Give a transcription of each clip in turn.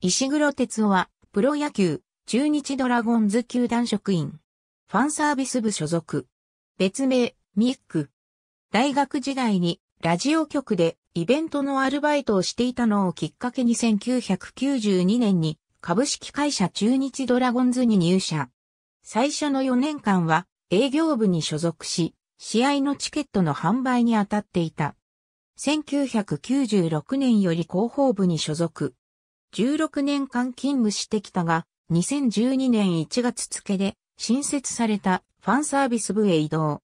石黒哲夫は、プロ野球、中日ドラゴンズ球団職員。ファンサービス部所属。別名、ミック。大学時代に、ラジオ局でイベントのアルバイトをしていたのをきっかけに1992年に、株式会社中日ドラゴンズに入社。最初の4年間は、営業部に所属し、試合のチケットの販売に当たっていた。1996年より広報部に所属。16年間勤務してきたが、2012年1月付で新設されたファンサービス部へ移動。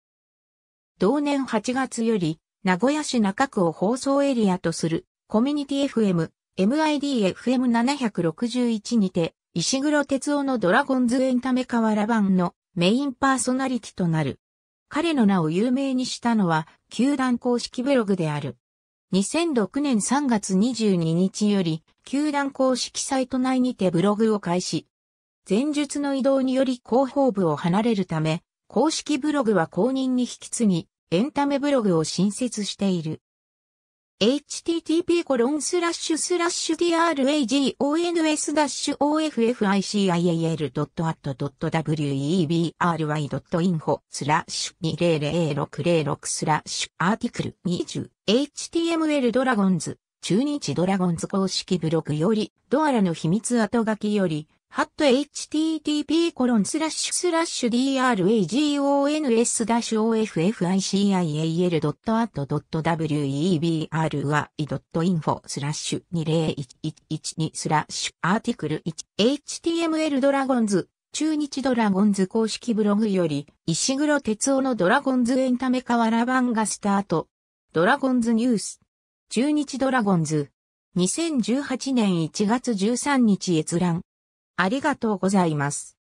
同年8月より、名古屋市中区を放送エリアとするコミュニティ FM、MIDFM761 にて、石黒哲夫のドラゴンズエンタメ河原版のメインパーソナリティとなる。彼の名を有名にしたのは、球団公式ブログである。2006年3月22日より、球団公式サイト内にてブログを開始。前述の移動により広報部を離れるため、公式ブログは公認に引き継ぎ、エンタメブログを新設している。http d r a g o n s o f f i c i a l a t w e b r y i n f o スラッシュ200606スラッシュアーティクル 20html ドラゴンズ中日ドラゴンズ公式ブログよりドアラの秘密後書きよりハット http コロンスラッシュスラッシュ dragons-official.at.webri.info スラッシュ20112スラッシュアーティクル1 html ドラゴンズ中日ドラゴンズ公式ブログより石黒哲夫のドラゴンズエンタメ河原版がスタートドラゴンズニュース中日ドラゴンズ2018年1月13日閲覧ありがとうございます。